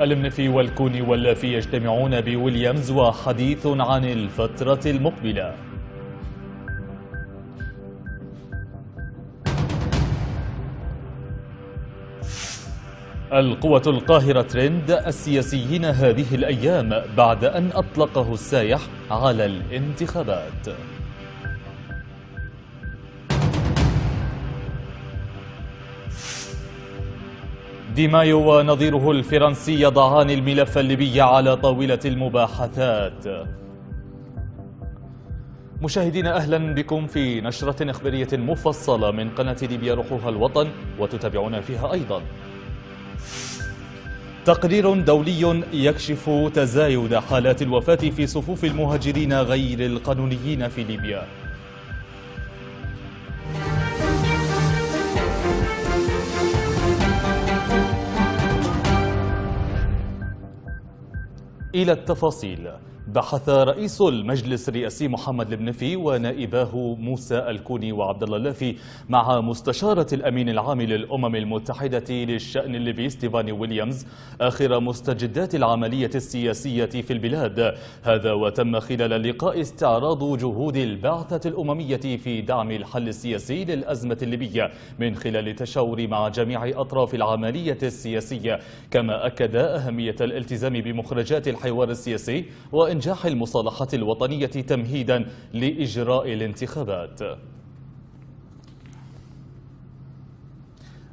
المنفي والكوني واللافي يجتمعون بويليامز وحديث عن الفترة المقبلة القوة القاهرة ترند السياسيين هذه الأيام بعد أن أطلقه السايح على الانتخابات دي مايو ونظيره الفرنسي يضعان الملف الليبي على طاولة المباحثات مشاهدينا أهلا بكم في نشرة إخبارية مفصلة من قناة ليبيا روحها الوطن وتتابعونا فيها أيضا تقرير دولي يكشف تزايد حالات الوفاة في صفوف المهاجرين غير القانونيين في ليبيا إلى التفاصيل بحث رئيس المجلس الرئاسي محمد لبنفي ونائباه موسى الكوني وعبد الله اللافي مع مستشارة الأمين العام للأمم المتحدة للشأن الليبي ستيفاني ويليامز آخر مستجدات العملية السياسية في البلاد هذا وتم خلال اللقاء استعراض جهود البعثة الأممية في دعم الحل السياسي للأزمة الليبية من خلال التشاور مع جميع أطراف العملية السياسية كما أكد أهمية الالتزام بمخرجات الحوار السياسي وإن وإنجاح المصالحة الوطنية تمهيدا لإجراء الانتخابات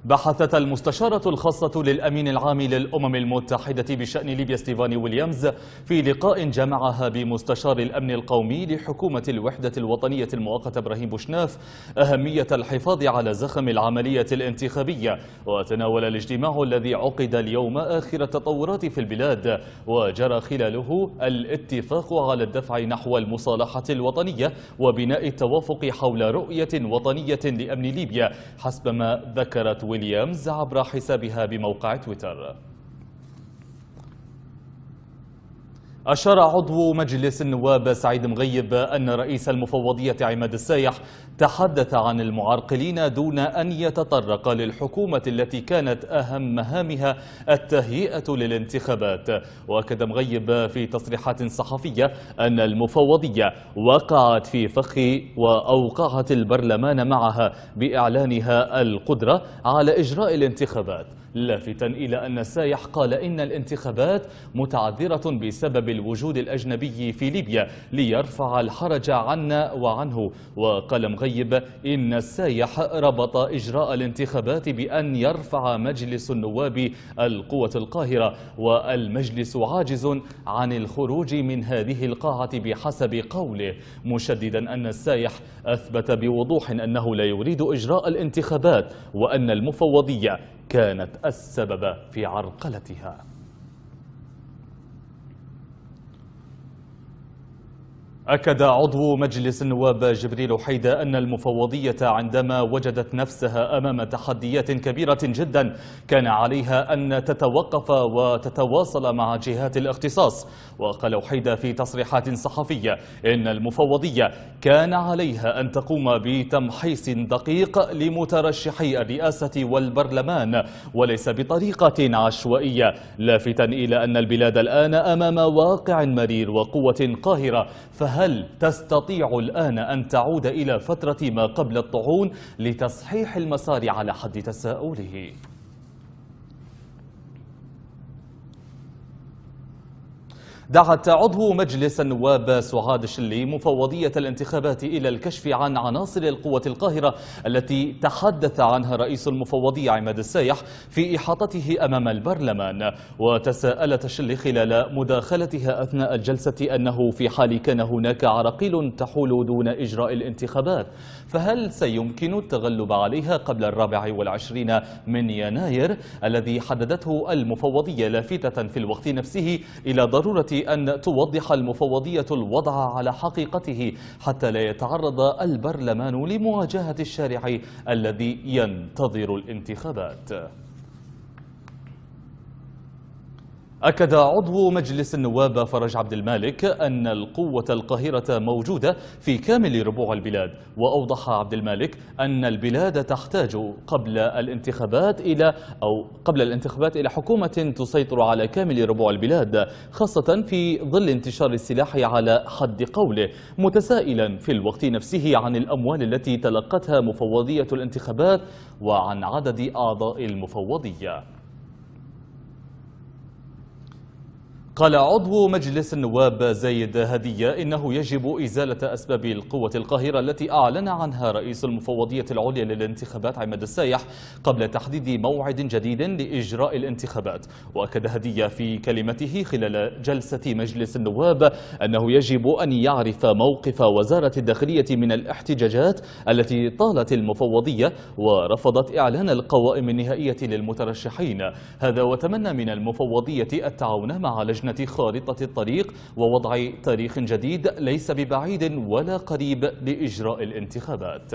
بحثت المستشارة الخاصة للأمين العام للأمم المتحدة بشأن ليبيا ستيفاني ويليامز في لقاء جمعها بمستشار الأمن القومي لحكومة الوحدة الوطنية المؤقتة إبراهيم بوشناف أهمية الحفاظ على زخم العملية الانتخابية وتناول الاجتماع الذي عقد اليوم آخر التطورات في البلاد وجرى خلاله الاتفاق على الدفع نحو المصالحة الوطنية وبناء التوافق حول رؤية وطنية لأمن ليبيا حسب ما ذكرت ويليامز عبر حسابها بموقع تويتر أشار عضو مجلس النواب سعيد مغيب أن رئيس المفوضية عماد السايح تحدث عن المعرقلين دون أن يتطرق للحكومة التي كانت أهم مهامها التهيئة للانتخابات وأكد مغيب في تصريحات صحفية أن المفوضية وقعت في فخ وأوقعت البرلمان معها بإعلانها القدرة على إجراء الانتخابات لافتا إلى أن السايح قال إن الانتخابات متعذرة بسبب الوجود الأجنبي في ليبيا ليرفع الحرج عنا وعنه وقال مغيب طيب إن السايح ربط إجراء الانتخابات بأن يرفع مجلس النواب القوة القاهرة والمجلس عاجز عن الخروج من هذه القاعة بحسب قوله مشددا أن السايح أثبت بوضوح أنه لا يريد إجراء الانتخابات وأن المفوضية كانت السبب في عرقلتها أكد عضو مجلس النواب جبريل حيدة أن المفوضية عندما وجدت نفسها أمام تحديات كبيرة جدا كان عليها أن تتوقف وتتواصل مع جهات الاختصاص وقال حيدة في تصريحات صحفية إن المفوضية كان عليها أن تقوم بتمحيص دقيق لمترشحي الرئاسة والبرلمان وليس بطريقة عشوائية لافتا إلى أن البلاد الآن أمام واقع مرير وقوة قاهرة فهي هل تستطيع الآن أن تعود إلى فترة ما قبل الطعون لتصحيح المسار على حد تساؤله؟ دعت عضو مجلس النواب سعاد شلي مفوضية الانتخابات إلى الكشف عن عناصر القوة القاهرة التي تحدث عنها رئيس المفوضية عماد السايح في إحاطته أمام البرلمان وتساءلت شلي خلال مداخلتها أثناء الجلسة أنه في حال كان هناك عراقيل تحول دون إجراء الانتخابات فهل سيمكن التغلب عليها قبل الرابع والعشرين من يناير الذي حددته المفوضية لافتة في الوقت نفسه إلى ضرورة أن توضح المفوضية الوضع على حقيقته حتى لا يتعرض البرلمان لمواجهة الشارع الذي ينتظر الانتخابات أكد عضو مجلس النواب فرج عبد المالك أن القوة القاهرة موجودة في كامل ربوع البلاد وأوضح عبد المالك أن البلاد تحتاج قبل الانتخابات إلى أو قبل الانتخابات إلى حكومة تسيطر على كامل ربوع البلاد خاصة في ظل انتشار السلاح على حد قوله متسائلا في الوقت نفسه عن الأموال التي تلقتها مفوضية الانتخابات وعن عدد أعضاء المفوضية قال عضو مجلس النواب زايد هدية إنه يجب إزالة أسباب القوة القاهرة التي أعلن عنها رئيس المفوضية العليا للانتخابات عماد السايح قبل تحديد موعد جديد لإجراء الانتخابات وأكد هدية في كلمته خلال جلسة مجلس النواب أنه يجب أن يعرف موقف وزارة الداخلية من الاحتجاجات التي طالت المفوضية ورفضت إعلان القوائم النهائية للمترشحين هذا وتمنى من المفوضية التعاون مع لجنة لجنة خارطة الطريق ووضع تاريخ جديد ليس ببعيد ولا قريب لإجراء الانتخابات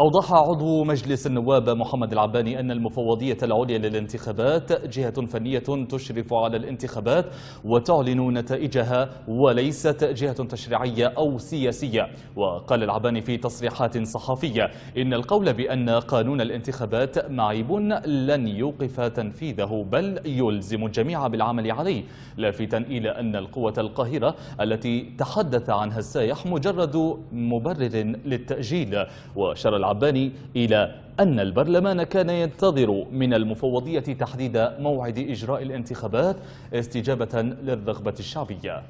أوضح عضو مجلس النواب محمد العباني أن المفوضية العليا للانتخابات جهة فنية تشرف على الانتخابات وتعلن نتائجها وليست جهة تشريعية أو سياسية وقال العباني في تصريحات صحفية إن القول بأن قانون الانتخابات معيب لن يوقف تنفيذه بل يلزم الجميع بالعمل عليه لافتا إلى أن القوة القاهرة التي تحدث عنها السائح مجرد مبرر للتأجيل وشر العباني إلى أن البرلمان كان ينتظر من المفوضية تحديد موعد إجراء الانتخابات استجابة للرغبة الشعبية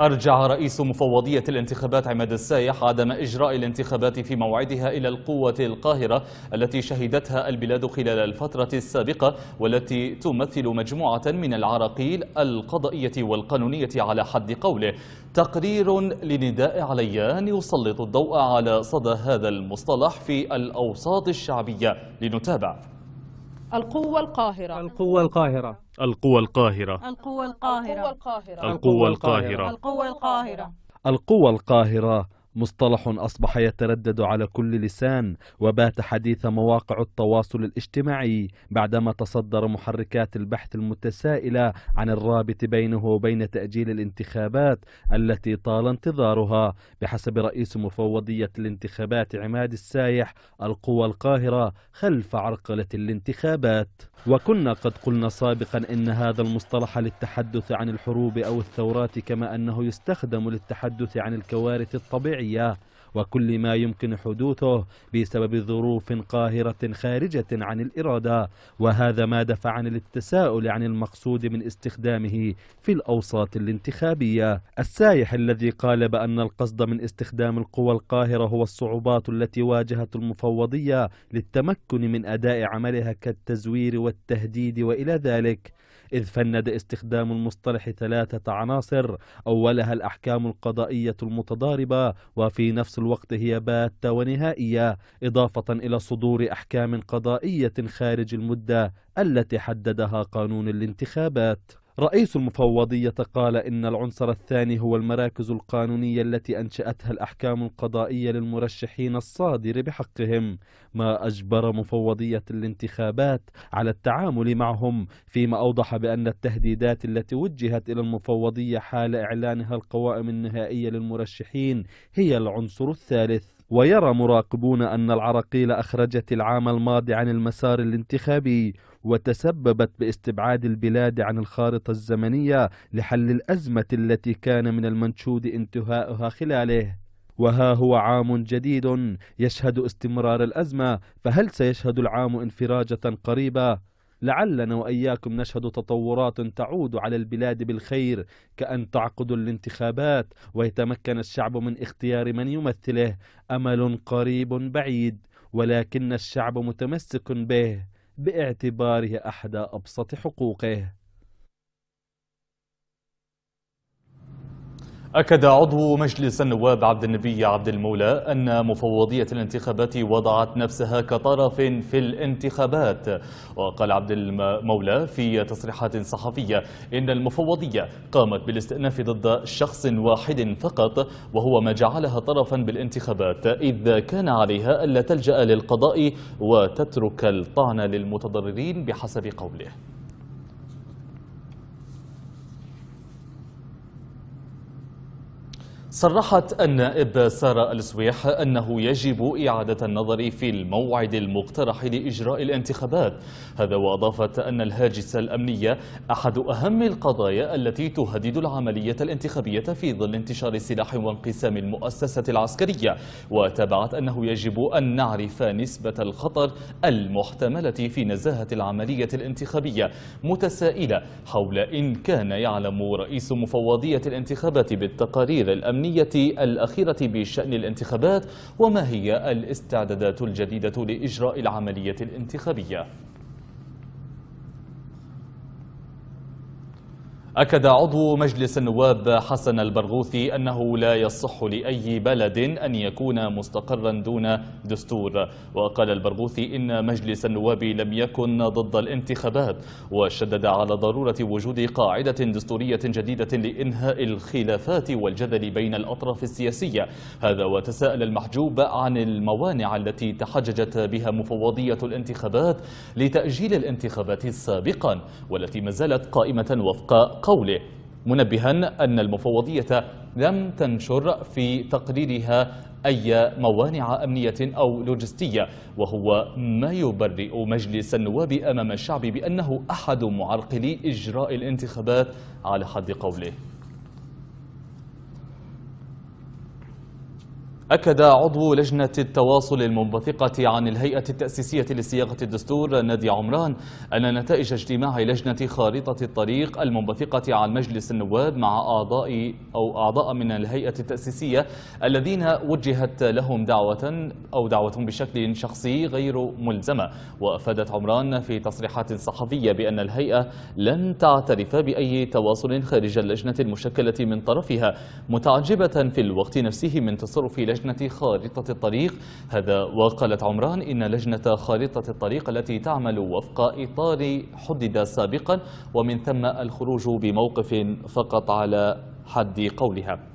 أرجع رئيس مفوضية الانتخابات عماد السايح عدم إجراء الانتخابات في موعدها إلى القوة القاهرة التي شهدتها البلاد خلال الفترة السابقة والتي تمثل مجموعة من العراقيل القضائية والقانونية على حد قوله تقرير لنداء عليان يسلط الضوء على صدى هذا المصطلح في الأوساط الشعبية لنتابع القوة القاهرة القوة القاهرة القوة القاهرة القوة القاهرة القوة القاهرة القوة القاهرة القوة القاهرة مصطلح أصبح يتردد على كل لسان وبات حديث مواقع التواصل الاجتماعي بعدما تصدر محركات البحث المتسائلة عن الرابط بينه وبين تأجيل الانتخابات التي طال انتظارها بحسب رئيس مفوضية الانتخابات عماد السايح القوى القاهرة خلف عرقلة الانتخابات وكنا قد قلنا سابقا إن هذا المصطلح للتحدث عن الحروب أو الثورات كما أنه يستخدم للتحدث عن الكوارث الطبيعية الشرعية وكل ما يمكن حدوثه بسبب ظروف قاهرة خارجة عن الإرادة وهذا ما دفع للتساؤل عن المقصود من استخدامه في الأوساط الانتخابية السايح الذي قال بأن القصد من استخدام القوى القاهرة هو الصعوبات التي واجهت المفوضية للتمكن من أداء عملها كالتزوير والتهديد وإلى ذلك إذ فند استخدام المصطلح ثلاثة عناصر أولها الأحكام القضائية المتضاربة وفي نفس الوقت هي باتة ونهائية إضافة إلى صدور أحكام قضائية خارج المدة التي حددها قانون الانتخابات رئيس المفوضية قال إن العنصر الثاني هو المراكز القانونية التي أنشأتها الأحكام القضائية للمرشحين الصادر بحقهم ما أجبر مفوضية الانتخابات على التعامل معهم فيما أوضح بأن التهديدات التي وجهت إلى المفوضية حال إعلانها القوائم النهائية للمرشحين هي العنصر الثالث ويرى مراقبون أن العراقيل أخرجت العام الماضي عن المسار الانتخابي وتسببت باستبعاد البلاد عن الخارطة الزمنية لحل الأزمة التي كان من المنشود انتهاؤها خلاله وها هو عام جديد يشهد استمرار الأزمة فهل سيشهد العام انفراجة قريبة؟ لعلنا وإياكم نشهد تطورات تعود على البلاد بالخير كأن تعقد الانتخابات ويتمكن الشعب من اختيار من يمثله أمل قريب بعيد ولكن الشعب متمسك به باعتباره أحد أبسط حقوقه أكد عضو مجلس النواب عبد النبي عبد المولى أن مفوضية الانتخابات وضعت نفسها كطرف في الانتخابات وقال عبد المولى في تصريحات صحفية إن المفوضية قامت بالاستئناف ضد شخص واحد فقط وهو ما جعلها طرفا بالانتخابات إذا كان عليها ألا تلجأ للقضاء وتترك الطعن للمتضررين بحسب قوله صرحت النائب سارة السويح أنه يجب إعادة النظر في الموعد المقترح لإجراء الانتخابات هذا وأضافت أن الهاجس الأمنية أحد أهم القضايا التي تهدد العملية الانتخابية في ظل انتشار السلاح وانقسام المؤسسة العسكرية وتابعت أنه يجب أن نعرف نسبة الخطر المحتملة في نزاهة العملية الانتخابية متسائلة حول إن كان يعلم رئيس مفوضية الانتخابات بالتقارير الأمنية الأخيرة بشأن الانتخابات وما هي الاستعدادات الجديدة لإجراء العملية الانتخابية أكد عضو مجلس النواب حسن البرغوثي أنه لا يصح لأي بلد أن يكون مستقرا دون دستور وقال البرغوثي إن مجلس النواب لم يكن ضد الانتخابات وشدد على ضرورة وجود قاعدة دستورية جديدة لإنهاء الخلافات والجدل بين الأطراف السياسية هذا وتساءل المحجوب عن الموانع التي تحججت بها مفوضية الانتخابات لتأجيل الانتخابات سابقا والتي ما زالت قائمة وفق قوله منبها أن المفوضية لم تنشر في تقريرها أي موانع أمنية أو لوجستية وهو ما يبرئ مجلس النواب أمام الشعب بأنه أحد معرقلي إجراء الانتخابات على حد قوله أكد عضو لجنة التواصل المنبثقة عن الهيئة التأسيسية لصياغة الدستور نادي عمران أن نتائج اجتماع لجنة خارطة الطريق المنبثقة عن مجلس النواب مع أعضاء أو أعضاء من الهيئة التأسيسية الذين وجهت لهم دعوة أو دعوة بشكل شخصي غير ملزمة وأفادت عمران في تصريحات صحفية بأن الهيئة لن تعترف بأي تواصل خارج اللجنة المشكلة من طرفها متعجبة في الوقت نفسه من تصرف لجنة لجنة خارطة الطريق هذا وقالت عمران إن لجنة خارطة الطريق التي تعمل وفق إطار حدد سابقا ومن ثم الخروج بموقف فقط على حد قولها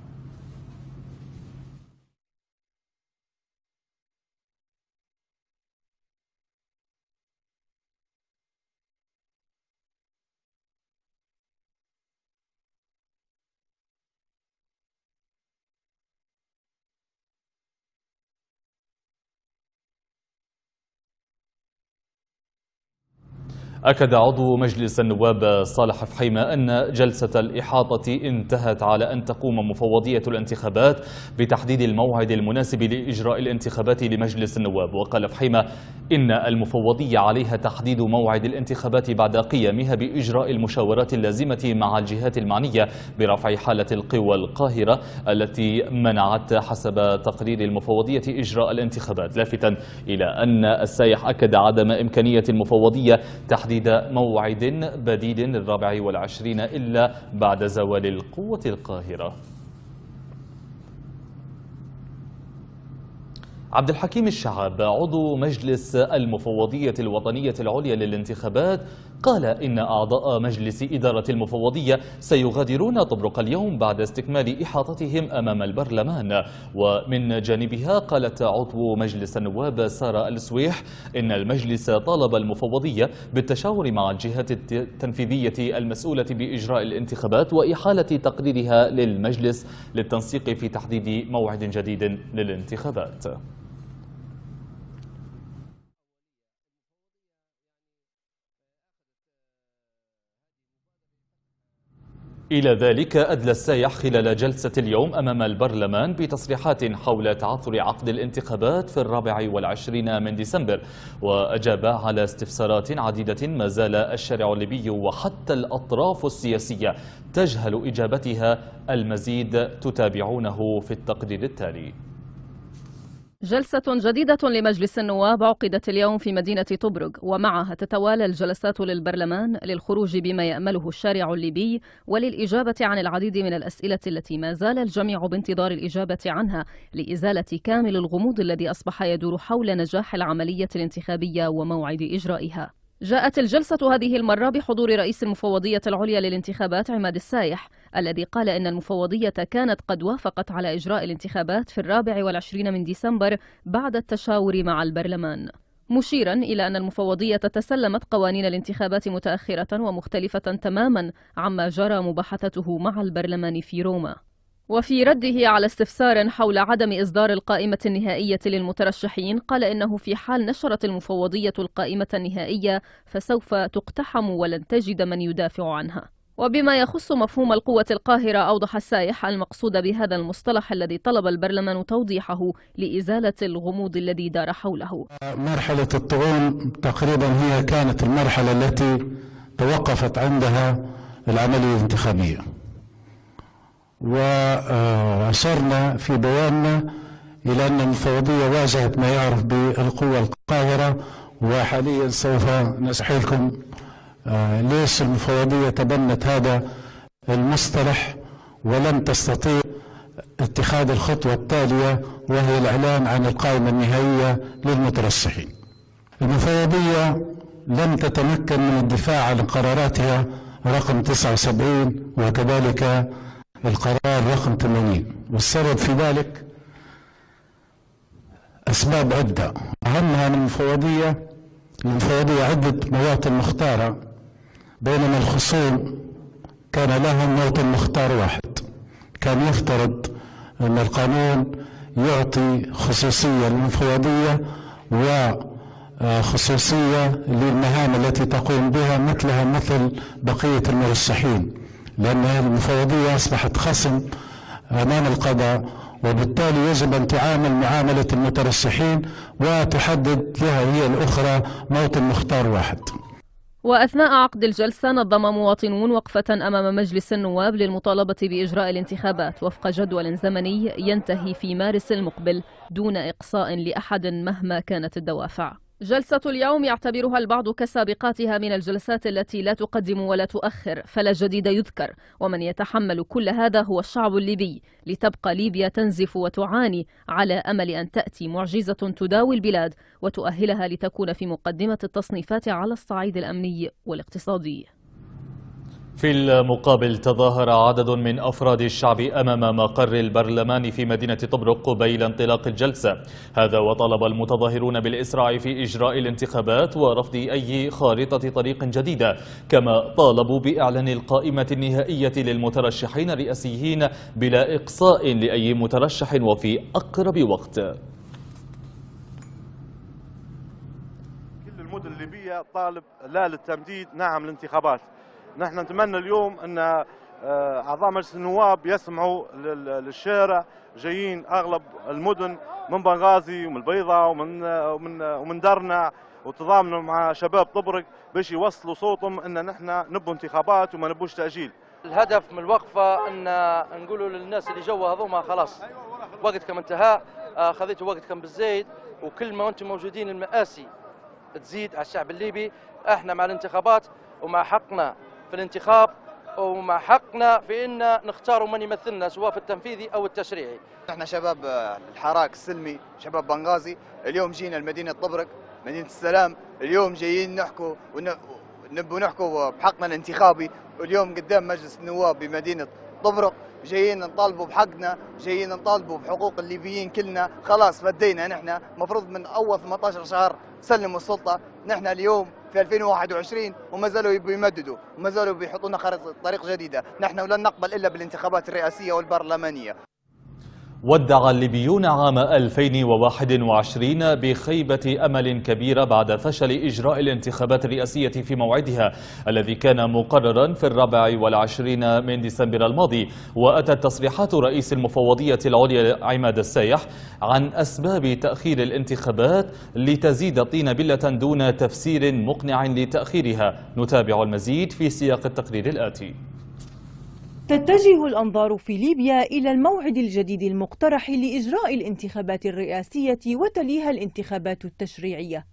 أكد عضو مجلس النواب صالح فحيمة أن جلسة الإحاطة انتهت على أن تقوم مفوضية الانتخابات بتحديد الموعد المناسب لإجراء الانتخابات لمجلس النواب وقال فحيمة إن المفوضية عليها تحديد موعد الانتخابات بعد قيامها بإجراء المشاورات اللازمة مع الجهات المعنية برفع حالة القوى القاهرة التي منعت حسب تقرير المفوضية إجراء الانتخابات لافتا إلى أن السايح أكد عدم إمكانية المفوضية تحديد تحديد موعد بديل للرابع والعشرين إلا بعد زوال القوة القاهرة عبد الحكيم الشعب عضو مجلس المفوضية الوطنية العليا للانتخابات قال إن أعضاء مجلس إدارة المفوضية سيغادرون طبرق اليوم بعد استكمال إحاطتهم أمام البرلمان ومن جانبها قالت عضو مجلس النواب سارة السويح إن المجلس طالب المفوضية بالتشاور مع الجهات التنفيذية المسؤولة بإجراء الانتخابات وإحالة تقريرها للمجلس للتنسيق في تحديد موعد جديد للانتخابات إلى ذلك أدلى السايح خلال جلسة اليوم أمام البرلمان بتصريحات حول تعثر عقد الانتخابات في الرابع والعشرين من ديسمبر وأجاب على استفسارات عديدة ما زال الشارع الليبي وحتى الأطراف السياسية تجهل إجابتها المزيد تتابعونه في التقرير التالي جلسة جديدة لمجلس النواب عقدت اليوم في مدينة طبرق ومعها تتوالى الجلسات للبرلمان للخروج بما يأمله الشارع الليبي وللإجابة عن العديد من الأسئلة التي ما زال الجميع بانتظار الإجابة عنها لإزالة كامل الغموض الذي أصبح يدور حول نجاح العملية الانتخابية وموعد إجرائها جاءت الجلسة هذه المرة بحضور رئيس المفوضية العليا للانتخابات عماد السايح الذي قال إن المفوضية كانت قد وافقت على إجراء الانتخابات في الرابع والعشرين من ديسمبر بعد التشاور مع البرلمان مشيرا إلى أن المفوضية تسلمت قوانين الانتخابات متأخرة ومختلفة تماما عما جرى مباحثته مع البرلمان في روما وفي رده على استفسار حول عدم إصدار القائمة النهائية للمترشحين قال إنه في حال نشرت المفوضية القائمة النهائية فسوف تقتحم ولن تجد من يدافع عنها وبما يخص مفهوم القوة القاهرة أوضح السائح المقصود بهذا المصطلح الذي طلب البرلمان توضيحه لإزالة الغموض الذي دار حوله مرحلة الطعون تقريبا هي كانت المرحلة التي توقفت عندها العملية الانتخابية وأشرنا في بياننا إلى أن المفوضية واجهت ما يعرف بالقوة القاهرة وحاليا سوف لكم آه، ليش المفوضية تبنت هذا المصطلح ولم تستطيع اتخاذ الخطوة التالية وهي الإعلان عن القائمة النهائية للمترشحين المفوضية لم تتمكن من الدفاع عن قراراتها رقم 79 وكذلك القرار رقم 80 والسبب في ذلك أسباب عدة أهمها المفوضية المفوضية عدة مواطن مختارة بينما الخصوم كان لهم موطن مختار واحد كان يفترض أن القانون يعطي خصوصية للمفوضية وخصوصية آه، للمهام التي تقوم بها مثلها مثل بقية المرشحين لأن هذه المفوضية أصبحت خصم أمام القضاء وبالتالي يجب أن تعامل معاملة المترشحين وتحدد لها هي الأخرى موطن مختار واحد وأثناء عقد الجلسة نظم مواطنون وقفة أمام مجلس النواب للمطالبة بإجراء الانتخابات وفق جدول زمني ينتهي في مارس المقبل دون إقصاء لأحد مهما كانت الدوافع جلسة اليوم يعتبرها البعض كسابقاتها من الجلسات التي لا تقدم ولا تؤخر فلا جديد يذكر ومن يتحمل كل هذا هو الشعب الليبي لتبقى ليبيا تنزف وتعاني على أمل أن تأتي معجزة تداوي البلاد وتؤهلها لتكون في مقدمة التصنيفات على الصعيد الأمني والاقتصادي في المقابل تظاهر عدد من أفراد الشعب أمام مقر البرلمان في مدينة طبرق قبيل انطلاق الجلسة هذا وطلب المتظاهرون بالإسراع في إجراء الانتخابات ورفض أي خارطة طريق جديدة كما طالبوا بإعلان القائمة النهائية للمترشحين الرئاسيين بلا إقصاء لأي مترشح وفي أقرب وقت كل المدن الليبية طالب لا للتمديد نعم الانتخابات نحن نتمنى اليوم ان آه، اعضاء مجلس النواب يسمعوا للشارع جايين اغلب المدن من بنغازي ومن البيضاء ومن آه، ومن آه، ومن درنا وتضامنوا مع شباب طبرق باش يوصلوا صوتهم ان نحن نبوا انتخابات وما نبوش تاجيل. الهدف من الوقفه ان نقولوا للناس اللي جوا هذوما خلاص وقتكم انتهى خذيتوا وقتكم بالزيد وكل ما انتم موجودين المآسي تزيد على الشعب الليبي احنا مع الانتخابات ومع حقنا في الانتخاب ومع حقنا في ان نختار من يمثلنا سواء في التنفيذي او التشريعي. احنا شباب الحراك السلمي، شباب بنغازي، اليوم جينا لمدينه طبرق، مدينه السلام، اليوم جايين نحكوا نبوا نحكوا بحقنا الانتخابي، واليوم قدام مجلس النواب بمدينه طبرق جايين نطالبوا بحقنا جايين نطالبوا بحقوق الليبيين كلنا خلاص فدينا نحن مفروض من اول 18 شهر سلموا السلطه نحن اليوم في 2021 وما زالوا يبوا يمددوا وما زالوا بيحطوا لنا خريطه طريق جديده نحن لن نقبل الا بالانتخابات الرئاسيه والبرلمانيه ودع الليبيون عام 2021 بخيبة أمل كبيرة بعد فشل إجراء الانتخابات الرئاسية في موعدها الذي كان مقررا في الرابع والعشرين من ديسمبر الماضي وأتت تصريحات رئيس المفوضية العليا عماد السايح عن أسباب تأخير الانتخابات لتزيد بلة دون تفسير مقنع لتأخيرها نتابع المزيد في سياق التقرير الآتي تتجه الأنظار في ليبيا إلى الموعد الجديد المقترح لإجراء الانتخابات الرئاسية وتليها الانتخابات التشريعية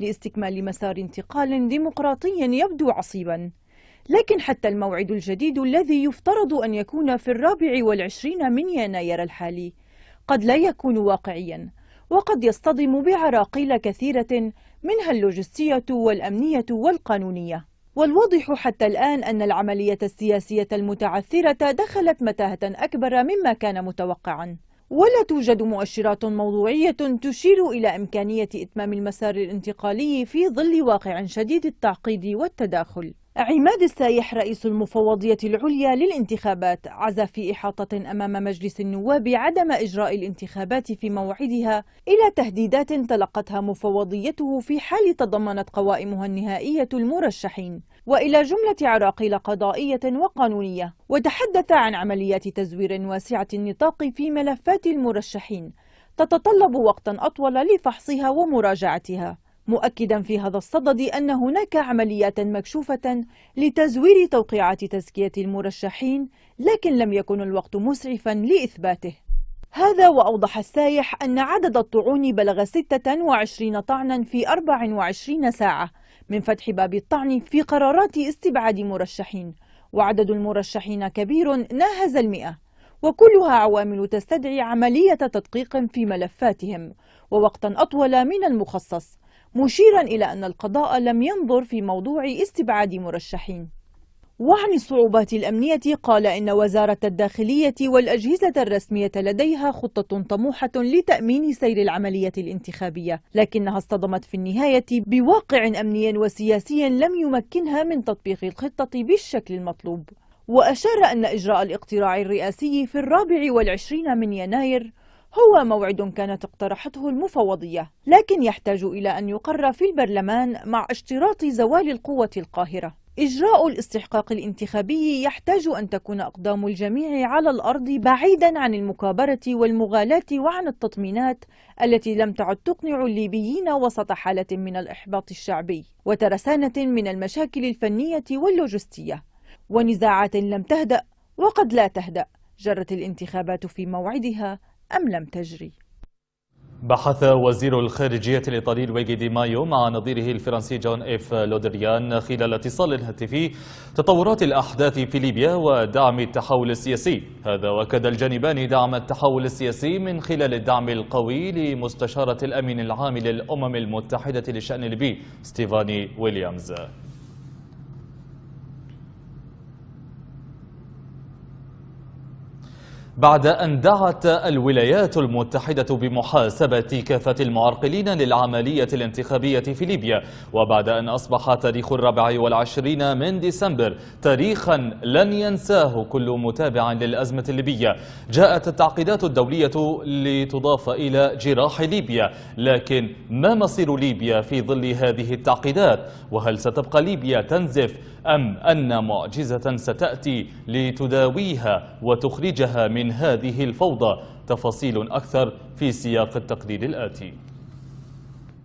لاستكمال مسار انتقال ديمقراطي يبدو عصيبا لكن حتى الموعد الجديد الذي يفترض أن يكون في الرابع والعشرين من يناير الحالي قد لا يكون واقعيا وقد يصطدم بعراقيل كثيرة منها اللوجستية والأمنية والقانونية والواضح حتى الآن أن العملية السياسية المتعثرة دخلت متاهة أكبر مما كان متوقعا ولا توجد مؤشرات موضوعية تشير إلى إمكانية إتمام المسار الانتقالي في ظل واقع شديد التعقيد والتداخل عماد السايح رئيس المفوضية العليا للانتخابات عزا في إحاطة أمام مجلس النواب عدم إجراء الانتخابات في موعدها إلى تهديدات تلقتها مفوضيته في حال تضمنت قوائمها النهائية المرشحين وإلى جملة عراقيل قضائية وقانونية وتحدث عن عمليات تزوير واسعة النطاق في ملفات المرشحين تتطلب وقتا أطول لفحصها ومراجعتها مؤكدا في هذا الصدد أن هناك عمليات مكشوفة لتزوير توقيعات تزكية المرشحين لكن لم يكن الوقت مسرفا لإثباته هذا وأوضح السايح أن عدد الطعون بلغ 26 طعنا في 24 ساعة من فتح باب الطعن في قرارات استبعاد مرشحين وعدد المرشحين كبير ناهز المئة وكلها عوامل تستدعي عملية تدقيق في ملفاتهم ووقتا أطول من المخصص مشيرا إلى أن القضاء لم ينظر في موضوع استبعاد مرشحين وعن الصعوبات الأمنية قال إن وزارة الداخلية والأجهزة الرسمية لديها خطة طموحة لتأمين سير العملية الانتخابية لكنها اصطدمت في النهاية بواقع أمني وسياسي لم يمكنها من تطبيق الخطة بالشكل المطلوب وأشار أن إجراء الاقتراع الرئاسي في الرابع والعشرين من يناير هو موعد كانت اقترحته المفوضية لكن يحتاج إلى أن يقر في البرلمان مع اشتراط زوال القوة القاهرة إجراء الاستحقاق الانتخابي يحتاج أن تكون أقدام الجميع على الأرض بعيدا عن المكابرة والمغالاة وعن التطمينات التي لم تعد تقنع الليبيين وسط حالة من الإحباط الشعبي وترسانة من المشاكل الفنية واللوجستية ونزاعات لم تهدأ وقد لا تهدأ جرت الانتخابات في موعدها أم لم تجري بحث وزير الخارجية الإيطالي لويجي دي مايو مع نظيره الفرنسي جون إف لودريان خلال اتصال هاتفي تطورات الأحداث في ليبيا ودعم التحول السياسي هذا وأكد الجانبان دعم التحول السياسي من خلال الدعم القوي لمستشارة الأمين العام للأمم المتحدة لشأن ليبي ستيفاني ويليامز بعد أن دعت الولايات المتحدة بمحاسبة كافة المعرقلين للعملية الانتخابية في ليبيا وبعد أن أصبح تاريخ الرابع والعشرين من ديسمبر تاريخا لن ينساه كل متابع للأزمة الليبية جاءت التعقيدات الدولية لتضاف إلى جراح ليبيا لكن ما مصير ليبيا في ظل هذه التعقيدات وهل ستبقى ليبيا تنزف أم أن معجزة ستأتي لتداويها وتخرجها من هذه الفوضى تفاصيل أكثر في سياق التقرير الآتي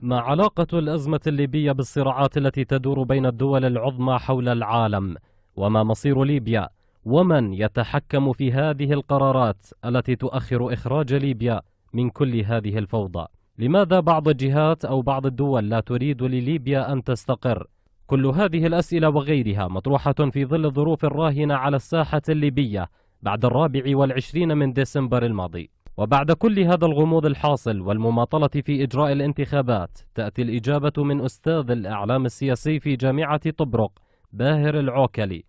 ما علاقة الأزمة الليبية بالصراعات التي تدور بين الدول العظمى حول العالم؟ وما مصير ليبيا؟ ومن يتحكم في هذه القرارات التي تؤخر إخراج ليبيا من كل هذه الفوضى؟ لماذا بعض الجهات أو بعض الدول لا تريد لليبيا أن تستقر؟ كل هذه الأسئلة وغيرها مطروحة في ظل الظروف الراهنة على الساحة الليبية بعد الرابع والعشرين من ديسمبر الماضي وبعد كل هذا الغموض الحاصل والمماطلة في إجراء الانتخابات تأتي الإجابة من أستاذ الإعلام السياسي في جامعة طبرق باهر العوكلي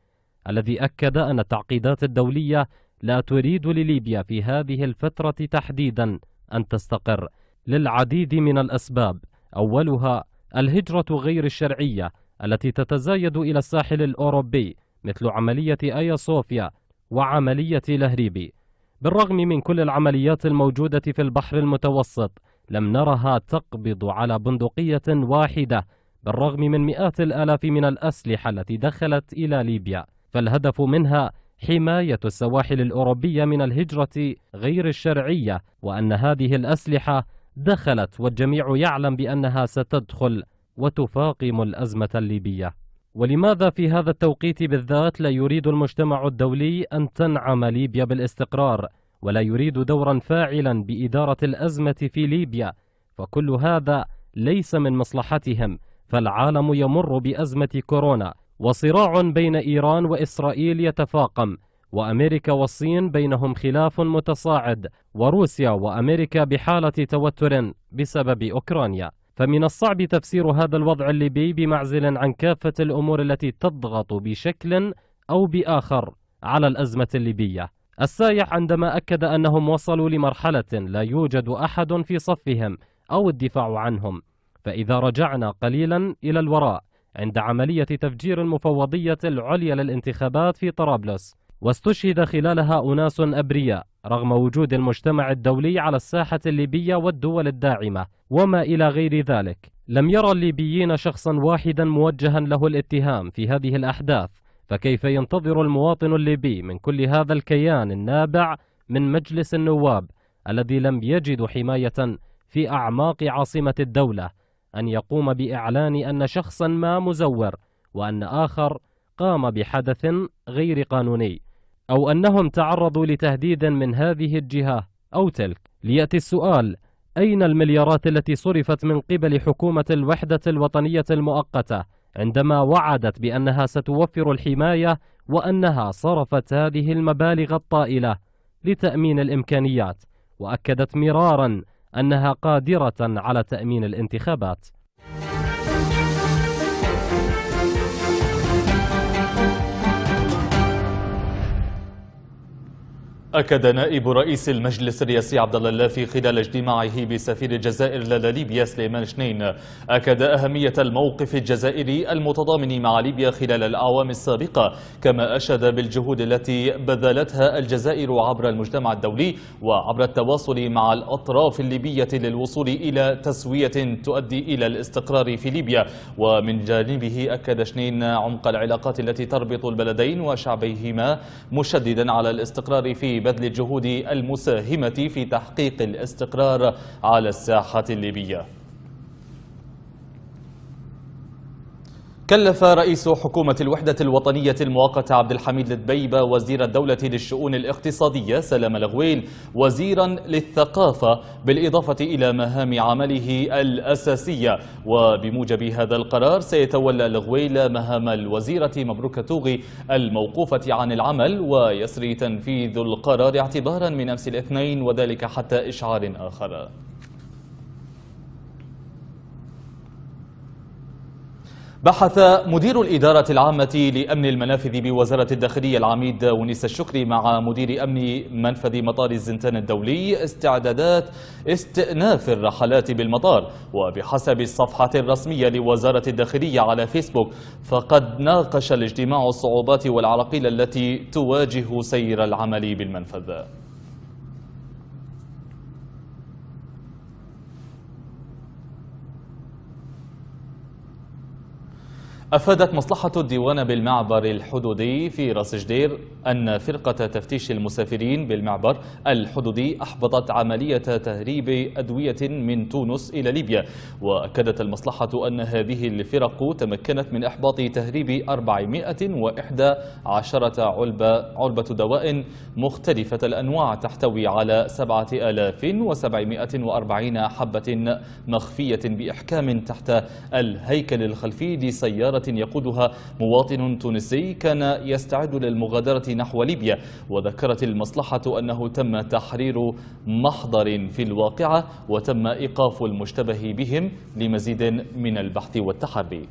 الذي أكد أن التعقيدات الدولية لا تريد لليبيا في هذه الفترة تحديدا أن تستقر للعديد من الأسباب أولها الهجرة غير الشرعية التي تتزايد إلى الساحل الأوروبي مثل عملية آيا صوفيا وعملية لهريبي بالرغم من كل العمليات الموجودة في البحر المتوسط لم نرها تقبض على بندقية واحدة بالرغم من مئات الآلاف من الأسلحة التي دخلت إلى ليبيا فالهدف منها حماية السواحل الأوروبية من الهجرة غير الشرعية وأن هذه الأسلحة دخلت والجميع يعلم بأنها ستدخل وتفاقم الأزمة الليبية ولماذا في هذا التوقيت بالذات لا يريد المجتمع الدولي أن تنعم ليبيا بالاستقرار ولا يريد دورا فاعلا بإدارة الأزمة في ليبيا فكل هذا ليس من مصلحتهم فالعالم يمر بأزمة كورونا وصراع بين إيران وإسرائيل يتفاقم وأمريكا والصين بينهم خلاف متصاعد وروسيا وأمريكا بحالة توتر بسبب أوكرانيا فمن الصعب تفسير هذا الوضع الليبي بمعزل عن كافة الأمور التي تضغط بشكل أو بآخر على الأزمة الليبية السايح عندما أكد أنهم وصلوا لمرحلة لا يوجد أحد في صفهم أو الدفاع عنهم فإذا رجعنا قليلا إلى الوراء عند عملية تفجير المفوضية العليا للانتخابات في طرابلس واستشهد خلالها أناس أبرياء رغم وجود المجتمع الدولي على الساحة الليبية والدول الداعمة وما إلى غير ذلك لم يرى الليبيين شخصا واحدا موجها له الاتهام في هذه الأحداث فكيف ينتظر المواطن الليبي من كل هذا الكيان النابع من مجلس النواب الذي لم يجد حماية في أعماق عاصمة الدولة أن يقوم بإعلان أن شخصا ما مزور وأن آخر قام بحدث غير قانوني أو أنهم تعرضوا لتهديد من هذه الجهة أو تلك ليأتي السؤال أين المليارات التي صرفت من قبل حكومة الوحدة الوطنية المؤقتة عندما وعدت بأنها ستوفر الحماية وأنها صرفت هذه المبالغ الطائلة لتأمين الإمكانيات وأكدت مرارا أنها قادرة على تأمين الانتخابات أكد نائب رئيس المجلس الرئاسي عبد الله في خلال اجتماعه بسفير الجزائر لدى ليبيا سليمان شنين أكد أهمية الموقف الجزائري المتضامن مع ليبيا خلال الأعوام السابقة كما أشاد بالجهود التي بذلتها الجزائر عبر المجتمع الدولي وعبر التواصل مع الأطراف الليبية للوصول إلى تسوية تؤدي إلى الاستقرار في ليبيا ومن جانبه أكد شنين عمق العلاقات التي تربط البلدين وشعبيهما مشددا على الاستقرار في بذل الجهود المساهمة في تحقيق الاستقرار على الساحة الليبية كلف رئيس حكومة الوحدة الوطنية المؤقتة عبد الحميد للدبيبة وزير الدولة للشؤون الاقتصادية سلام لغويل وزيرا للثقافة بالإضافة إلى مهام عمله الأساسية وبموجب هذا القرار سيتولى لغويل مهام الوزيرة مبروكة توغي الموقوفة عن العمل ويسري تنفيذ القرار اعتبارا من أمس الاثنين وذلك حتى إشعار آخر بحث مدير الإدارة العامة لأمن المنافذ بوزارة الداخلية العميد ونيس الشكري مع مدير أمن منفذ مطار الزنتان الدولي استعدادات استئناف الرحلات بالمطار وبحسب الصفحة الرسمية لوزارة الداخلية على فيسبوك فقد ناقش الاجتماع الصعوبات والعراقيل التي تواجه سير العمل بالمنفذ أفادت مصلحة الديوان بالمعبر الحدودي في راس جدير أن فرقة تفتيش المسافرين بالمعبر الحدودي أحبطت عملية تهريب أدوية من تونس إلى ليبيا وأكدت المصلحة أن هذه الفرق تمكنت من إحباط تهريب 411 علبة, علبة دواء مختلفة الأنواع تحتوي على 7740 حبة مخفية بإحكام تحت الهيكل الخلفي لسيارة يقودها مواطن تونسي كان يستعد للمغادرة نحو ليبيا وذكرت المصلحة أنه تم تحرير محضر في الواقعة وتم إيقاف المشتبه بهم لمزيد من البحث والتحري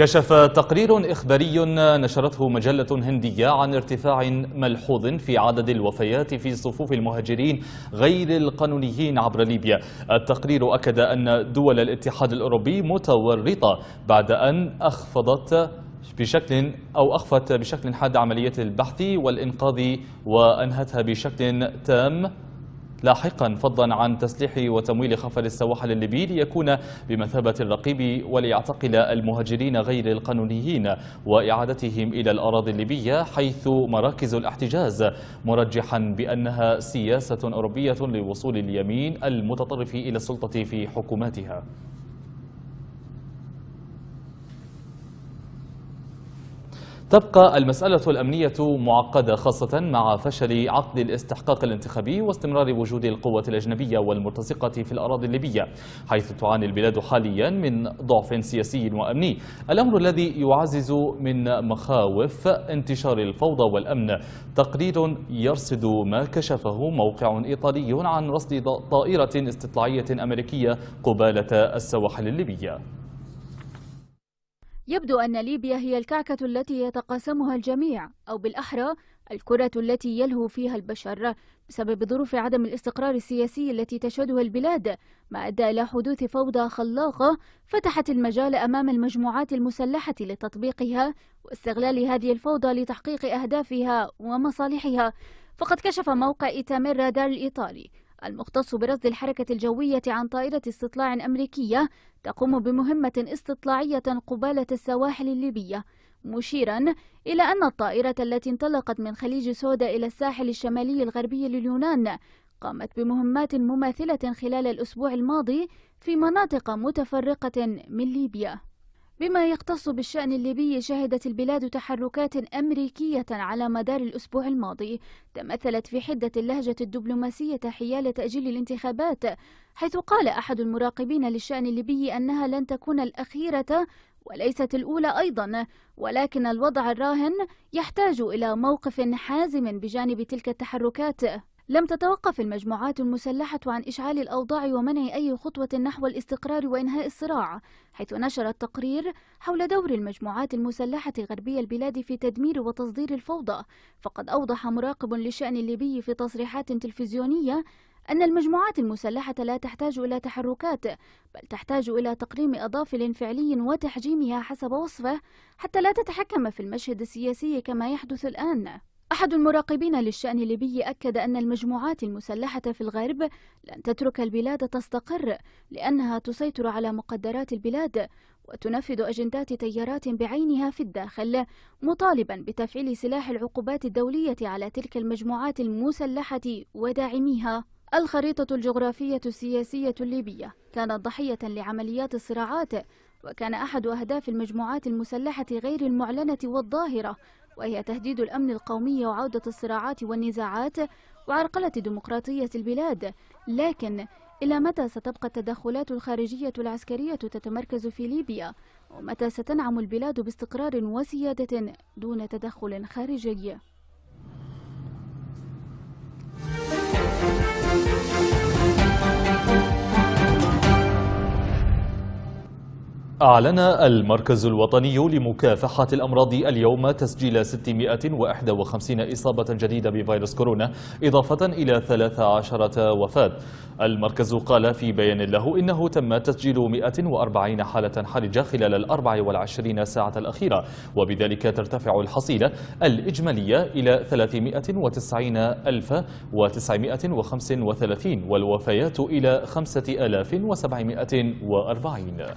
كشف تقرير إخباري نشرته مجلة هندية عن ارتفاع ملحوظ في عدد الوفيات في صفوف المهاجرين غير القانونيين عبر ليبيا التقرير أكد أن دول الاتحاد الأوروبي متورطة بعد أن أخفضت بشكل أو أخفت بشكل حاد عملية البحث والإنقاذ وأنهتها بشكل تام لاحقا فضلا عن تسليح وتمويل خفر السواحل الليبي ليكون بمثابة الرقيب وليعتقل المهاجرين غير القانونيين وإعادتهم إلى الأراضي الليبية حيث مراكز الاحتجاز مرجحا بأنها سياسة أوروبية لوصول اليمين المتطرف إلى السلطة في حكوماتها تبقى المسألة الأمنية معقدة خاصة مع فشل عقد الاستحقاق الانتخابي واستمرار وجود القوة الأجنبية والمرتزقة في الأراضي الليبية حيث تعاني البلاد حاليا من ضعف سياسي وأمني الأمر الذي يعزز من مخاوف انتشار الفوضى والأمن تقرير يرصد ما كشفه موقع إيطالي عن رصد طائرة استطلاعية أمريكية قبالة السواحل الليبية يبدو أن ليبيا هي الكعكة التي يتقاسمها الجميع أو بالأحرى الكرة التي يلهو فيها البشر بسبب ظروف عدم الاستقرار السياسي التي تشهدها البلاد ما أدى إلى حدوث فوضى خلاقة فتحت المجال أمام المجموعات المسلحة لتطبيقها واستغلال هذه الفوضى لتحقيق أهدافها ومصالحها فقد كشف موقع إيتامير رادار الإيطالي المختص برصد الحركة الجوية عن طائرة استطلاع أمريكية تقوم بمهمة استطلاعية قبالة السواحل الليبية مشيرا إلى أن الطائرة التي انطلقت من خليج سودا إلى الساحل الشمالي الغربي لليونان قامت بمهمات مماثلة خلال الأسبوع الماضي في مناطق متفرقة من ليبيا بما يختص بالشأن الليبي شهدت البلاد تحركات أمريكية على مدار الأسبوع الماضي تمثلت في حدة اللهجة الدبلوماسية حيال تأجيل الانتخابات حيث قال أحد المراقبين للشأن الليبي أنها لن تكون الأخيرة وليست الأولى أيضا ولكن الوضع الراهن يحتاج إلى موقف حازم بجانب تلك التحركات لم تتوقف المجموعات المسلحة عن إشعال الأوضاع ومنع أي خطوة نحو الاستقرار وإنهاء الصراع حيث نشرت تقرير حول دور المجموعات المسلحة غربي البلاد في تدمير وتصدير الفوضى فقد أوضح مراقب للشأن الليبي في تصريحات تلفزيونية أن المجموعات المسلحة لا تحتاج إلى تحركات بل تحتاج إلى تقريم أضافر فعلي وتحجيمها حسب وصفه حتى لا تتحكم في المشهد السياسي كما يحدث الآن أحد المراقبين للشأن الليبي أكد أن المجموعات المسلحة في الغرب لن تترك البلاد تستقر لأنها تسيطر على مقدرات البلاد وتنفذ أجندات تيارات بعينها في الداخل مطالبا بتفعيل سلاح العقوبات الدولية على تلك المجموعات المسلحة وداعميها الخريطة الجغرافية السياسية الليبية كانت ضحية لعمليات الصراعات وكان أحد أهداف المجموعات المسلحة غير المعلنة والظاهرة وهي تهديد الأمن القومي وعودة الصراعات والنزاعات وعرقلة ديمقراطية البلاد لكن إلى متى ستبقى التدخلات الخارجية العسكرية تتمركز في ليبيا ومتى ستنعم البلاد باستقرار وسيادة دون تدخل خارجي أعلن المركز الوطني لمكافحة الأمراض اليوم تسجيل 651 إصابة جديدة بفيروس كورونا إضافة إلى 13 وفاة المركز قال في بيان له إنه تم تسجيل 140 حالة حرجة خلال ال 24 ساعة الأخيرة وبذلك ترتفع الحصيلة الإجمالية إلى 390935 والوفيات إلى 5740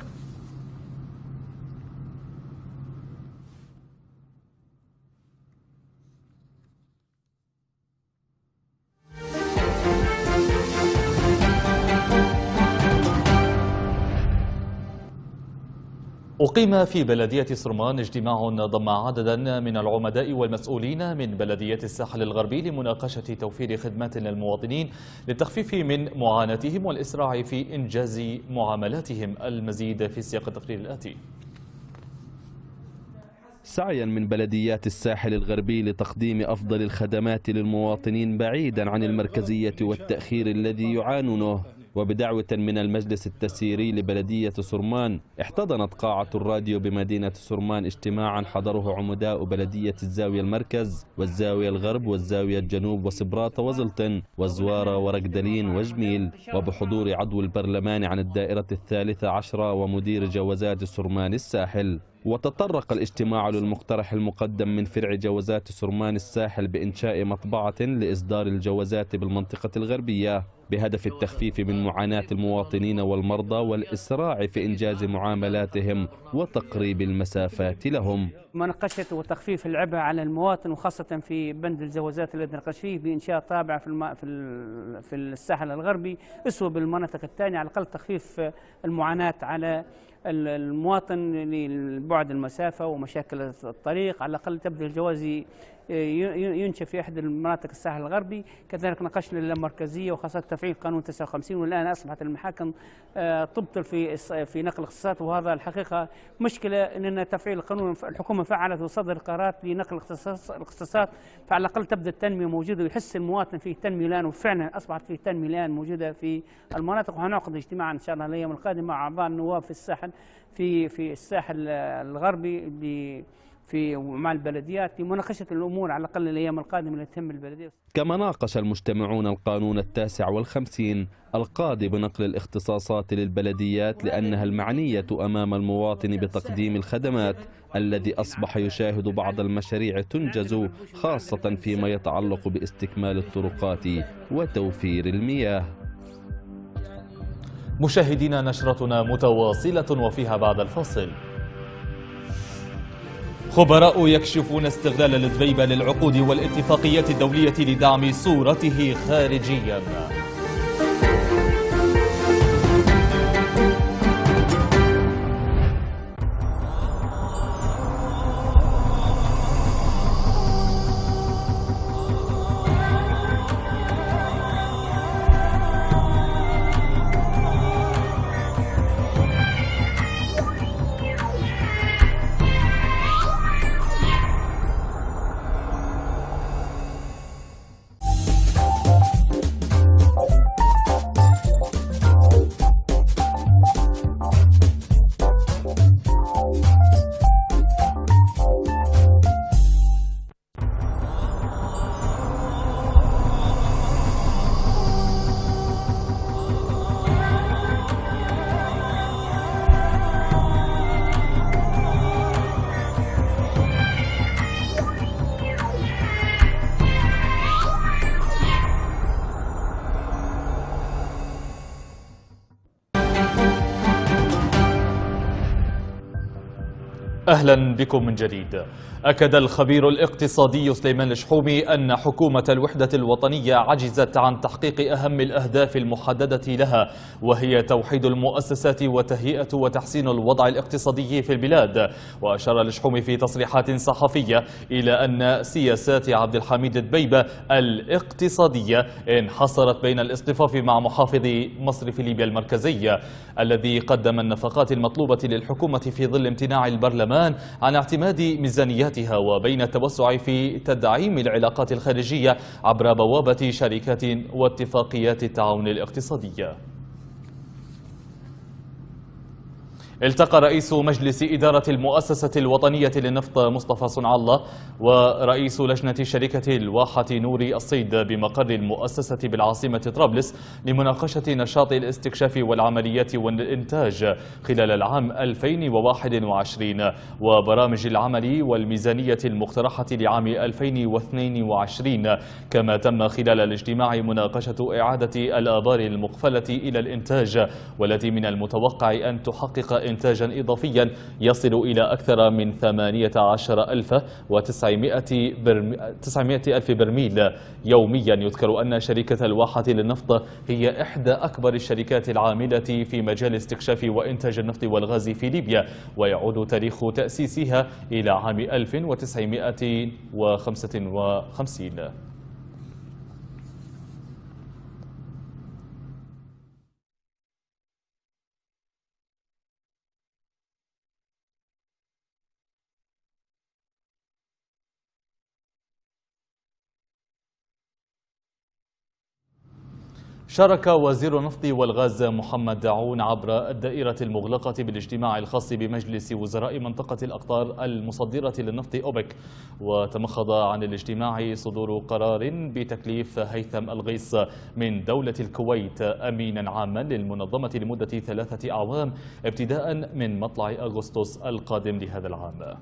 أقيم في بلدية سرمان اجتماع ضم عددا من العمداء والمسؤولين من بلدية الساحل الغربي لمناقشة توفير خدمات للمواطنين للتخفيف من معاناتهم والإسراع في إنجاز معاملاتهم المزيد في سياق التقرير الآتي سعيا من بلديات الساحل الغربي لتقديم أفضل الخدمات للمواطنين بعيدا عن المركزية والتأخير الذي يعانونه وبدعوة من المجلس التسييري لبلدية سرمان احتضنت قاعة الراديو بمدينة سرمان اجتماعا حضره عمداء بلدية الزاوية المركز والزاوية الغرب والزاوية الجنوب وسبراتة وزلطن وزوارة ورقدلين وجميل وبحضور عضو البرلمان عن الدائرة الثالثة عشرة ومدير جوازات سرمان الساحل وتطرق الاجتماع للمقترح المقدم من فرع جوازات سرمان الساحل بإنشاء مطبعة لإصدار الجوازات بالمنطقة الغربية بهدف التخفيف من معاناة المواطنين والمرضى والإسراع في إنجاز معاملاتهم وتقريب المسافات لهم مناقشة وتخفيف العبء على المواطن وخاصة في بند الجوازات الذي نقش فيه بإنشاء طابعة في, الم... في, ال... في الساحل الغربي أسوة بالمناطق الثانية على الأقل تخفيف المعاناة على المواطن لبعد المسافة ومشاكل الطريق على الأقل تبذل جوازي ينشأ في أحد المناطق الساحل الغربي كذلك ناقشنا المركزية وخاصة تفعيل قانون 59 والآن أصبحت المحاكم آه، تبطل في في نقل اختصاصات وهذا الحقيقة مشكلة أننا تفعيل القانون الحكومة فعلت وصدر قرارات لنقل الاختصاصات فعلى الأقل تبدأ التنمية موجودة ويحس المواطن فيه تنمية الآن وفعلا أصبحت فيه تنمية الآن موجودة في المناطق وهنعقد اجتماعا إن شاء الله الأيام القادمة مع أعضاء النواب في الساحل في في الساحل آه، الغربي في مع البلديات لمناقشه الامور على الاقل الايام القادمه التي تهم البلديه. كما ناقش المجتمعون القانون التاسع والخمسين القاضي بنقل الاختصاصات للبلديات لانها المعنيه امام المواطن بتقديم الخدمات الذي اصبح يشاهد بعض المشاريع تنجز خاصه فيما يتعلق باستكمال الطرقات وتوفير المياه. مشاهدينا نشرتنا متواصله وفيها بعد الفاصل. خبراء يكشفون استغلال الدبيبة للعقود والاتفاقيات الدولية لدعم صورته خارجياً أهلا بكم من جديد أكد الخبير الاقتصادي سليمان الشحومي أن حكومة الوحدة الوطنية عجزت عن تحقيق أهم الأهداف المحددة لها وهي توحيد المؤسسات وتهيئة وتحسين الوضع الاقتصادي في البلاد وأشار الشحومي في تصريحات صحفية إلى أن سياسات عبد الحميد الدبيبة الاقتصادية انحصرت بين الاصطفاف مع محافظ مصرف ليبيا المركزي الذي قدم النفقات المطلوبة للحكومة في ظل امتناع البرلمان الآن عن اعتماد ميزانياتها وبين التوسع في تدعيم العلاقات الخارجية عبر بوابة شركات واتفاقيات التعاون الاقتصادية التقى رئيس مجلس إدارة المؤسسة الوطنية للنفط مصطفى صنع الله ورئيس لجنة شركة الواحة نوري الصيد بمقر المؤسسة بالعاصمة طرابلس لمناقشة نشاط الاستكشاف والعمليات والإنتاج خلال العام 2021 وبرامج العمل والميزانية المقترحة لعام 2022 كما تم خلال الاجتماع مناقشة إعادة الآبار المقفلة إلى الإنتاج والتي من المتوقع أن تحقق إنتاجا إضافيا يصل إلى أكثر من 18900 برم... 900 ألف برميل يوميا يذكر أن شركة الواحة للنفط هي إحدى أكبر الشركات العاملة في مجال استكشاف وإنتاج النفط والغاز في ليبيا ويعود تاريخ تأسيسها إلى عام 1955 شارك وزير النفط والغاز محمد داعون عبر الدائرة المغلقة بالاجتماع الخاص بمجلس وزراء منطقة الأقطار المصدرة للنفط أوبك وتمخض عن الاجتماع صدور قرار بتكليف هيثم الغيص من دولة الكويت أمينا عاما للمنظمة لمدة ثلاثة أعوام ابتداء من مطلع أغسطس القادم لهذا العام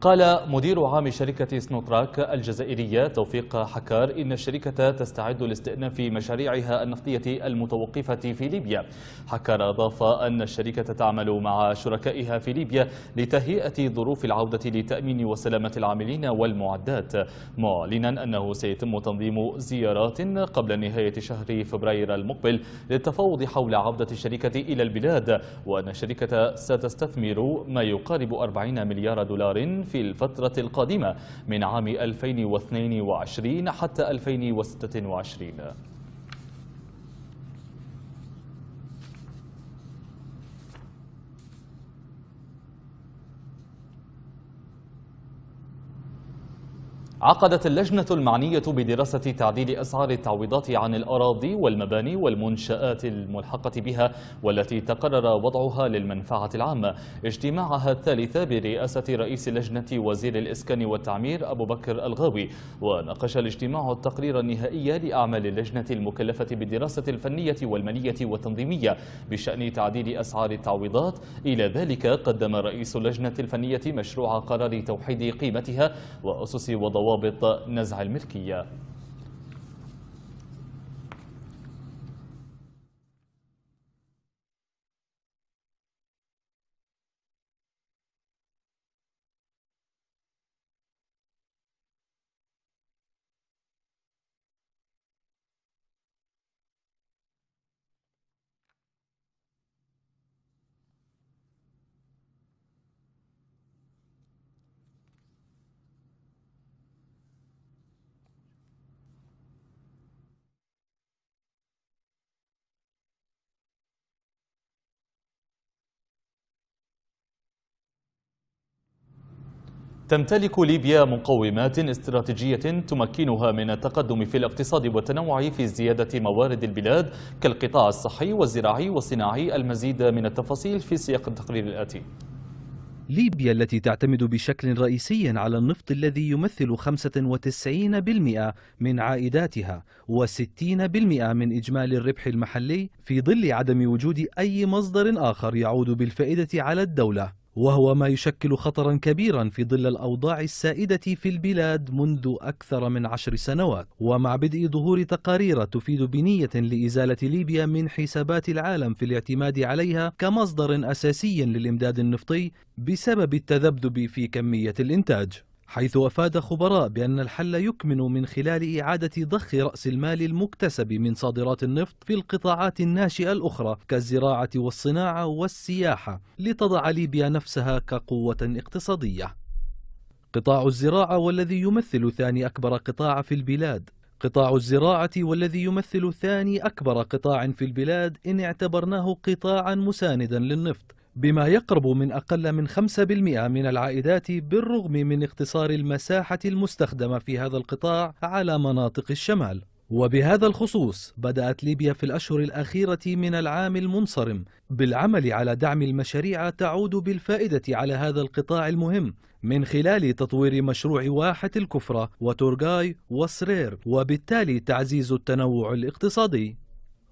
قال مدير عام شركة سنوتراك الجزائرية توفيق حكار إن الشركة تستعد لاستئناف مشاريعها النفطية المتوقفة في ليبيا حكار أضاف أن الشركة تعمل مع شركائها في ليبيا لتهيئة ظروف العودة لتأمين وسلامة العاملين والمعدات معلنا أنه سيتم تنظيم زيارات قبل نهاية شهر فبراير المقبل للتفاوض حول عودة الشركة إلى البلاد وأن الشركة ستستثمر ما يقارب 40 مليار دولار في الفترة القادمة من عام 2022 حتى 2026 عقدت اللجنة المعنية بدراسة تعديل أسعار التعويضات عن الأراضي والمباني والمنشآت الملحقة بها والتي تقرر وضعها للمنفعة العامة اجتماعها الثالث برئاسة رئيس لجنة وزير الإسكان والتعمير أبو بكر الغاوي وناقش الاجتماع التقرير النهائي لأعمال اللجنة المكلفة بالدراسة الفنية والمالية والتنظيمية بشأن تعديل أسعار التعويضات إلى ذلك قدم رئيس اللجنة الفنية مشروع قرار توحيد قيمتها وأسس وضوابط ضوابط نزع الملكيه تمتلك ليبيا مقومات استراتيجية تمكنها من التقدم في الاقتصاد والتنوع في زيادة موارد البلاد كالقطاع الصحي والزراعي والصناعي المزيد من التفاصيل في سياق التقرير الآتي ليبيا التي تعتمد بشكل رئيسي على النفط الذي يمثل 95% من عائداتها و60% من إجمالي الربح المحلي في ظل عدم وجود أي مصدر آخر يعود بالفائدة على الدولة وهو ما يشكل خطرا كبيرا في ظل الأوضاع السائدة في البلاد منذ أكثر من عشر سنوات ومع بدء ظهور تقارير تفيد بنية لإزالة ليبيا من حسابات العالم في الاعتماد عليها كمصدر أساسي للإمداد النفطي بسبب التذبذب في كمية الإنتاج حيث أفاد خبراء بأن الحل يكمن من خلال إعادة ضخ رأس المال المكتسب من صادرات النفط في القطاعات الناشئة الأخرى كالزراعة والصناعة والسياحة لتضع ليبيا نفسها كقوة اقتصادية قطاع الزراعة والذي يمثل ثاني أكبر قطاع في البلاد قطاع الزراعة والذي يمثل ثاني أكبر قطاع في البلاد إن اعتبرناه قطاعا مساندا للنفط بما يقرب من أقل من 5% من العائدات بالرغم من اختصار المساحة المستخدمة في هذا القطاع على مناطق الشمال وبهذا الخصوص بدأت ليبيا في الأشهر الأخيرة من العام المنصرم بالعمل على دعم المشاريع تعود بالفائدة على هذا القطاع المهم من خلال تطوير مشروع واحة الكفرة وتورغاي وسرير وبالتالي تعزيز التنوع الاقتصادي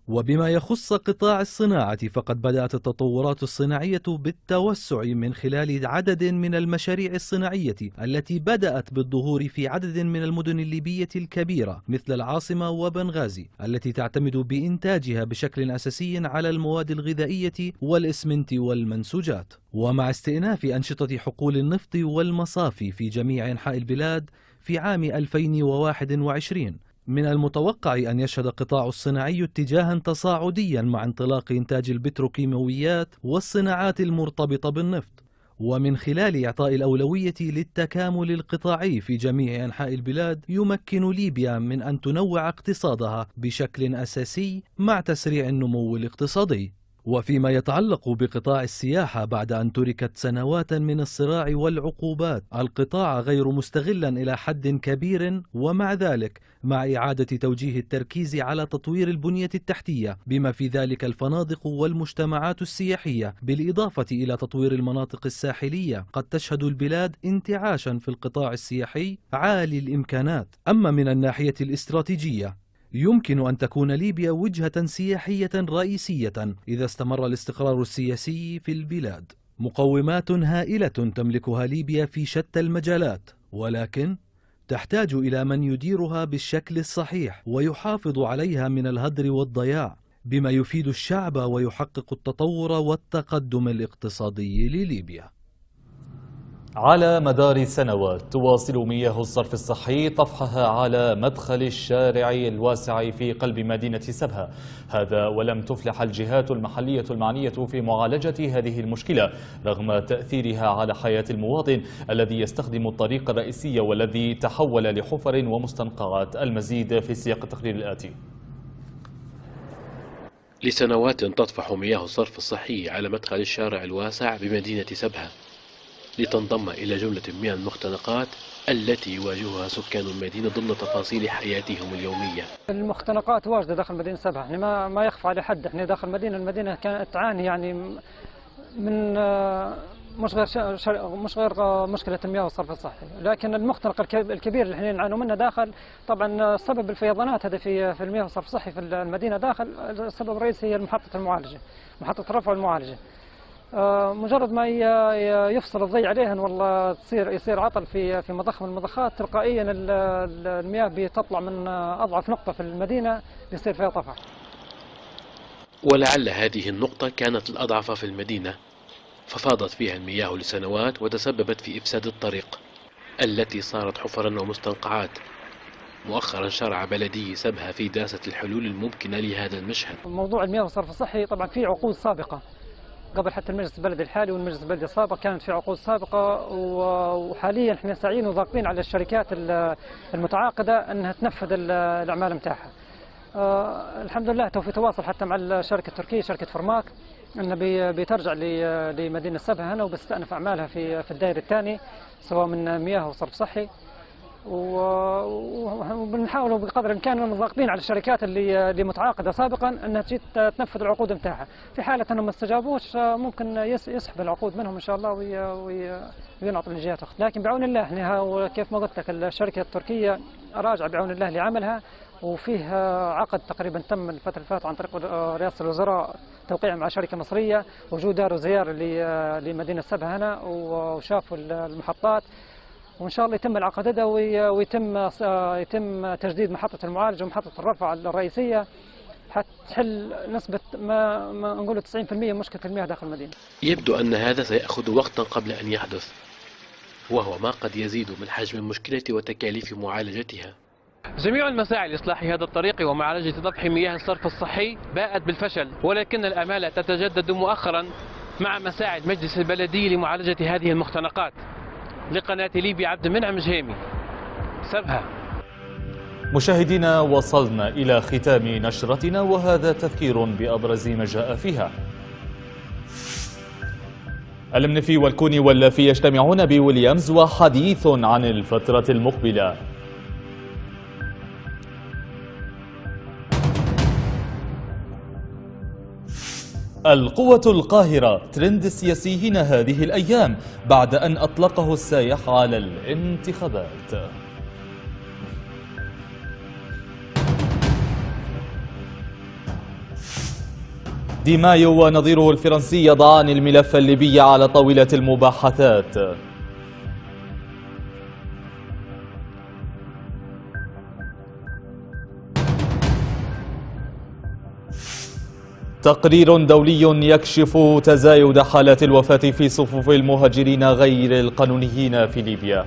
وبما يخص قطاع الصناعة فقد بدأت التطورات الصناعية بالتوسع من خلال عدد من المشاريع الصناعية التي بدأت بالظهور في عدد من المدن الليبية الكبيرة مثل العاصمة وبنغازي التي تعتمد بإنتاجها بشكل أساسي على المواد الغذائية والإسمنت والمنسوجات ومع استئناف أنشطة حقول النفط والمصافي في جميع أنحاء البلاد في عام 2021 من المتوقع أن يشهد القطاع الصناعي اتجاها تصاعديا مع انطلاق إنتاج البتروكيماويات والصناعات المرتبطة بالنفط ومن خلال إعطاء الأولوية للتكامل القطاعي في جميع أنحاء البلاد يمكن ليبيا من أن تنوع اقتصادها بشكل أساسي مع تسريع النمو الاقتصادي وفيما يتعلق بقطاع السياحة بعد أن تركت سنوات من الصراع والعقوبات القطاع غير مستغلا إلى حد كبير ومع ذلك مع إعادة توجيه التركيز على تطوير البنية التحتية بما في ذلك الفنادق والمجتمعات السياحية بالإضافة إلى تطوير المناطق الساحلية قد تشهد البلاد انتعاشا في القطاع السياحي عالي الإمكانات أما من الناحية الاستراتيجية يمكن أن تكون ليبيا وجهة سياحية رئيسية إذا استمر الاستقرار السياسي في البلاد مقومات هائلة تملكها ليبيا في شتى المجالات ولكن تحتاج إلى من يديرها بالشكل الصحيح ويحافظ عليها من الهدر والضياع بما يفيد الشعب ويحقق التطور والتقدم الاقتصادي لليبيا على مدار سنوات تواصل مياه الصرف الصحي طفحها على مدخل الشارع الواسع في قلب مدينة سبها هذا ولم تفلح الجهات المحلية المعنية في معالجة هذه المشكلة رغم تأثيرها على حياة المواطن الذي يستخدم الطريق الرئيسي والذي تحول لحفر ومستنقعات المزيد في سياق التقرير الآتي لسنوات تطفح مياه الصرف الصحي على مدخل الشارع الواسع بمدينة سبها لتنضم إلى جملة من المختنقات التي يواجهها سكان المدينة ضمن تفاصيل حياتهم اليومية المختنقات واجدة داخل مدينة سبعة احنا يعني ما, ما يخفى على حد احنا داخل المدينة المدينة كانت تعاني يعني من آه، مش غير شر... مش غير آه، مشكله المياه والصرف الصحي، لكن المختنق الكبير اللي احنا نعانوا منه داخل طبعا آه، سبب الفيضانات هذا في في المياه والصرف الصحي في المدينه داخل السبب الرئيسي هي محطه المعالجه، محطه رفع المعالجه، آه، مجرد ما يفصل الضي عليهن والله تصير يصير عطل في في مضخم المضخات تلقائيا المياه بتطلع من اضعف نقطه في المدينه بيصير فيها طفح. ولعل هذه النقطه كانت الاضعف في المدينه ففاضت فيها المياه لسنوات وتسببت في افساد الطريق التي صارت حفرا ومستنقعات مؤخرا شرع بلدي سبها في دراسه الحلول الممكنه لهذا المشهد. موضوع المياه والصرف الصحي طبعا في عقود سابقه قبل حتى المجلس البلدي الحالي والمجلس البلدي السابق كانت في عقود سابقه وحاليا احنا سعيين وضاغطين على الشركات المتعاقده انها تنفذ الاعمال نتاعها. آه، الحمد لله تو في تواصل حتى مع الشركه التركيه شركه فرماك ان بترجع لمدينه سبها هنا وبستأنف اعمالها في الدائره الدائري الثاني سواء من مياه وصرف صحي وبنحاولوا بقدر الامكان ضاغطين على الشركات اللي اللي متعاقده سابقا انها تجي تنفذ العقود نتاعها، في حاله انهم ما استجابوش ممكن يسحب العقود منهم ان شاء الله وينعطوا للجهات اخرى، لكن بعون الله كيف ما قلت لك الشركه التركيه راجعه بعون الله لعملها وفيه عقد تقريبا تم الفتره اللي فاتت عن طريق رئاسه الوزراء توقيع مع شركه مصريه وجو داروا زياره لمدينه سبها هنا وشافوا المحطات وان شاء الله يتم العقد هذا ويتم آه، يتم تجديد محطه المعالجه ومحطه الرفع الرئيسيه حتحل نسبة ما, ما نقول 90% مشكلة المياه داخل المدينة يبدو أن هذا سيأخذ وقتا قبل أن يحدث وهو ما قد يزيد من حجم المشكلة وتكاليف معالجتها جميع المساعي لإصلاح هذا الطريق ومعالجة ضبح مياه الصرف الصحي باءت بالفشل ولكن الأمال تتجدد مؤخرا مع مساعي المجلس البلدي لمعالجة هذه المختنقات لقناة ليبي عبد المنعم جهامي سبها مشاهدينا وصلنا إلى ختام نشرتنا وهذا تذكير بأبرز ما جاء فيها المنفي والكوني واللافي يجتمعون بويليامز وحديث عن الفترة المقبلة القوة القاهرة ترند سياسي هنا هذه الأيام بعد أن أطلقه السايح على الانتخابات دي مايو ونظيره الفرنسي يضعان الملف الليبي على طاولة المباحثات تقرير دولي يكشف تزايد حالات الوفاة في صفوف المهاجرين غير القانونيين في ليبيا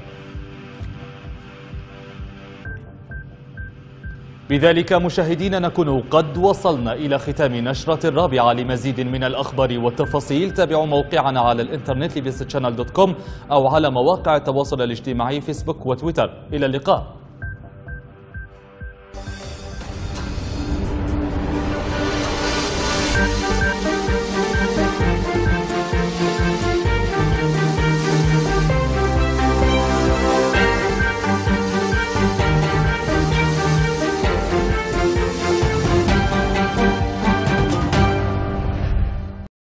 بذلك مشاهدينا نكون قد وصلنا إلى ختام نشرة الرابعة لمزيد من الأخبار والتفاصيل تابعوا موقعنا على الإنترنت لبستشانل دوت كوم أو على مواقع التواصل الاجتماعي فيسبوك وتويتر إلى اللقاء